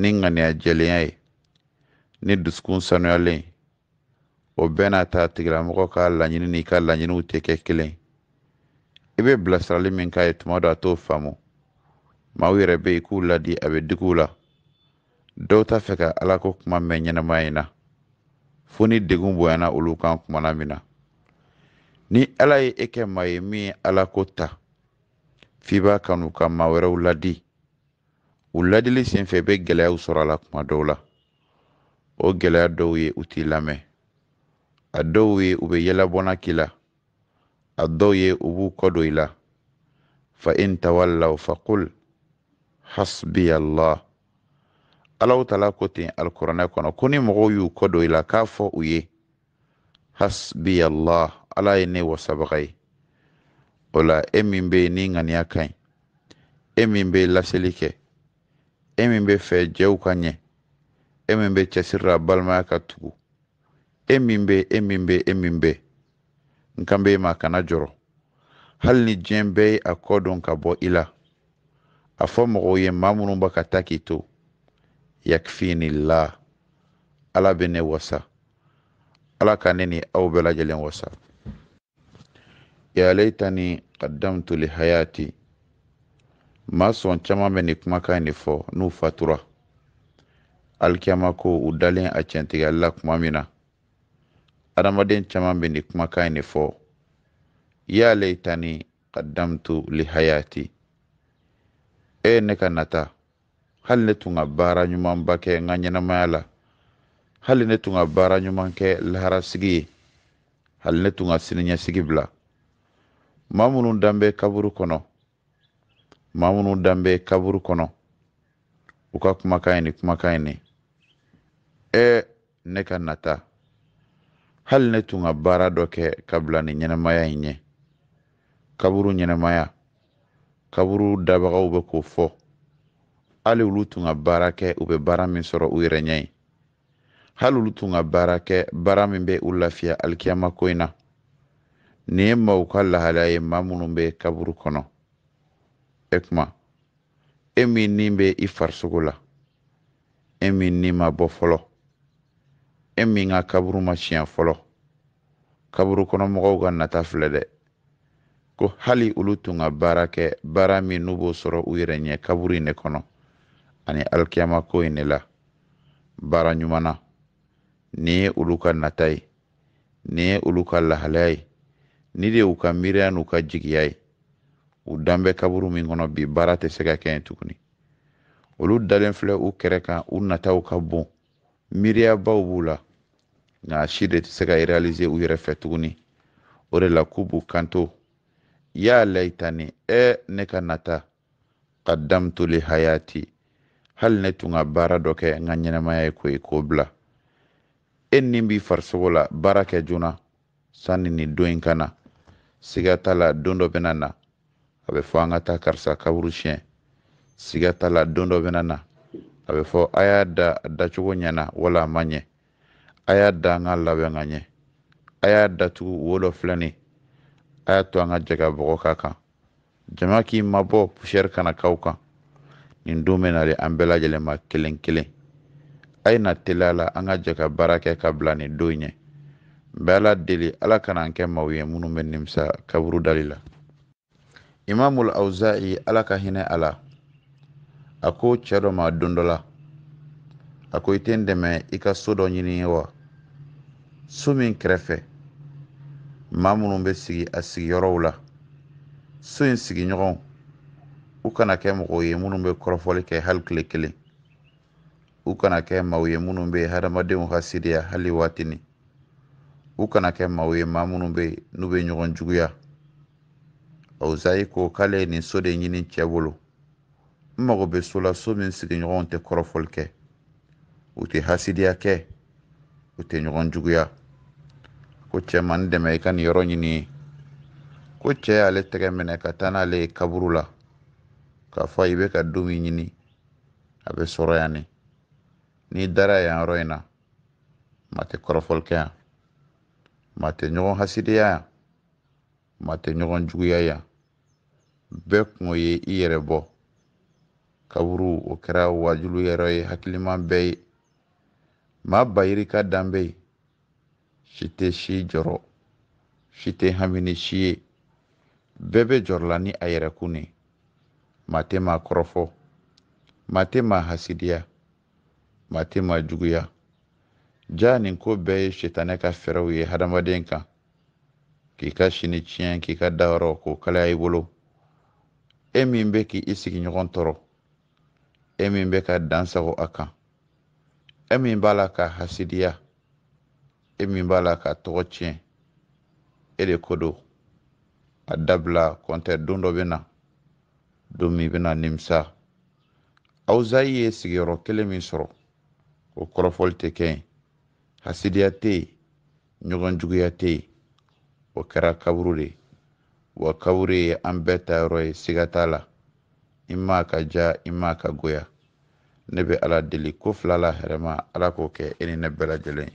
ni ŋaniya jɛlenya ye ni dusukun sanuyalen o bɛɛ n'a ta tigilamɔgɔ ka laɲini n'i ka laɲiniw tɛ kɛ kelen i bɛ bilasirali min k'a ye tuma dɔ a t'o faamu maaw yɛrɛ bɛ yen k'u ladi a bɛ digi u la dɔw t'a fɛ ka ala ko kuma mɛn ɲɛnɛmaya in na fo ni degun bonyana olu kan kumana min na ni ala ye e kɛ maa ye min ye ala ko ta f'i b'a kanu ka maa wɛrɛw ladi u ladili senfɛ be i gɛlɛyaw sɔrɔ a la kuma dɔw la o gɛlɛya dɔw ye u t'i lamɛn a dɔw ye u be yɛlɛbɔna k'i la a dɔw ye u b'u kɔdo don i la fa in tawallaw faqul hasbiya allah alaw tala ko ten alikuranɛ kɔnɔ ko ni mɔgɔw y'u kɔdo don i la k'a fɔ u ye hasbiya allah ala ye ne wasabaga ye o la e min be ni ŋaniya ka ɲi e min be laseli kɛ e min bɛ fɛ jɛw ka ɲɛ e min bɛ cɛsiri la balimaya ka tugu e min bɛ e min bɛ e min bɛ n kan bɛ e ma kana jɔrɔ hali ni diɲɛ bɛɛ ye a kɔ dɔn ka bɔ i la a fɔ mɔgɔw ye maa minnu ba ka ta k'i to yakfini la ala bɛ ne wasa ala ka ne ni aw bɛɛ lajɛlen wasa ya laitani qaddamtu li hayati ma sɔn caaman bɛ nin kumakan ni fɔ n'u fatura alikiyama ko u dalen a cɛntigɛli la kuma min na adamaden caaman bɛ nin kumakan ni fɔ yaale tani kadamtu lihayati e ye ne ka nata hali ne tun ka baara ɲumanba kɛ n ka ɲɛnamaya la hali ne tun ka baara ɲuman kɛ laharasigi ye hali ne tun ka siniɲɛsigi bila ma minnu dan bɛ kaburu kɔnɔ no. ma minnu danbe kaburu kɔnɔ u ka kumakan ye nin kumakan ye e ne ka nata hali ne tun ka baara dɔ kɛ kabila ni ɲɛnɛmaya in ɲɛ kaburu ɲɛnɛmaya kaburu dabagaw bɛ k'o fɔ hali olu tun ka baara kɛ u bɛ baara min sɔrɔ u yɛrɛ ɲɛ ye hali olu tun ka baara kɛ baara min bɛ u lafiya alikiyama ko in na nin ye ka lahalaya ye ma minnu bɛ kaburu kɔnɔ e kuma e min ni bɛ i farisogo la e min ni ma bɔ fɔlɔ e min ka kaburu ma siɲɛ fɔlɔ kaburu kɔnɔmɔgɔw ka nata filɛ dɛ ko hali olu tun ka baara kɛ baara min n'u b'o sɔrɔ u yɛrɛ ɲɛ kaburu in de kɔnɔ ani alikiyama ko ne la baara ɲumana na nin ye olu ka nata ye nin ye olu ka lahalaya ye ni de u ka miiriya n'u ka jigiya ye u danbɛ kaburu min kɔnɔ bi baara tɛ se ka kɛ tuguni olu dalen filɛ u kɛrɛ kan u nataw ka bon miiriyabaw b'u la nka si de tɛ se ka realize u yɛrɛ fɛ tuguni o de la k'u b'u kanto ya laitani e ne ka nata qaddamtu li hayati hali ne tun ka baara dɔ kɛ n ka ɲɛnɛmaya ye ko ye k'o bila e ni b'i farisogo la baara kɛ joona sanni nin don in ka na siga t'a la don dɔ bɛna na a bɛ fɔ an ka taa karisa kaburu siɲɛ siga t'a la don dɔ bɛna na a bɛ fɔ a y'a da a dacogo ɲɛna wala a ma ɲɛ a y'a da an ka labɛn ka ɲɛ a y'a datugu wo dɔ filɛ nin a y'a to an ka jɛ ka bɔgɔ k'a kan jama k'i mabɔ pusɛri kana kaw kan nin don bɛ na de an bɛɛ lajɛlen ma kelen kelen a ye na teliya la an ka jɛ ka baara kɛ ka bila nin don ɲɛ n bɛ ala deli ala kana an kɛ maaw ye minnu bɛ nimisa kaburu dali la imamul auza'i ala ka hinɛ a la a ko cɛɛ dɔ ma don la a ko i ten dɛmɛ i ka so dɔ ɲini ye wa so min kɛrɛfɛ ma minnu bɛ sigi a sigiyɔrɔw la so in sigiɲɔgɔnw u kana kɛ mɔgɔw ye minnu be kɔrɔfɔli kɛ hali tile kelen u kana kɛ maw ye minnu be hadamadenw hasidiya hali waatini u kana kɛ maw ye ma minnu be n'u be ɲɔgɔn juguya awusayi ko k'ale ye nin so de ɲini cɛ bolo n mago bɛ so la so min sigiɲɔgɔnw tɛ kɔrɔfɔli kɛ u tɛ hasidiya kɛ u tɛ ɲɔgɔn juguya ko cɛ ma n dɛmɛ i ka nin yɔrɔ ɲini ye ko cɛ y'ale tɛgɛ minɛ ka taa n'ale ye kaburu la k'a fɔ i bɛ ka don ɲini a bɛ sɔrɔ yan ni dara yan yɔrɔ in na ma tɛ kɔrɔfɔli kɛ yan ma tɛ ɲɔgɔn hasidiya yan ma tɛ ɲɔgɔn juguya yan bɛɛ kun ye i yɛrɛ bɔ kaburu o kɛra wajulu yɛrɛ ye hakiliman bɛɛ ye maa bayiri ka danbe ye si tɛ si jɔrɔ si tɛ hami ni si ye bɛɛ bɛ jɔrɔla ni a yɛrɛkun ne maa tɛ maa kɔrɔfɔ maa tɛ maa hasidiya maa tɛ maa juguya jaa nin ko bɛɛ ye sitanɛ ka fɛɛrɛw ye hadamaden kan k'i ka sini tiɲɛ k'i ka dayɔrɔ k'o kalaya i bolo e min bɛ k'i sigiɲɔgɔn tɔɔrɔ e min bɛ ka dansago a kan e min b'a la ka hasidiya e min b'a la ka tɔgɔ tiɲɛ e de ko do a dabila kɔntɛ don dɔ bɛ na don min bɛ na nimisa awuzayi ye sigiyɔrɔ kelen min sɔrɔ o kɔrɔfɔli tɛ kɛ yen hasidiya tɛ yen ɲɔgɔnjuguya tɛ yen o kɛra kaburu de ye wa kaburu ye an bɛɛ ta yɔrɔ ye siga t'a la i m'a ka ja i m'a ka goya ne bɛ ala deli ko fila la hɛrɛma ala k'o kɛ e ni ne bɛɛ lajɛlen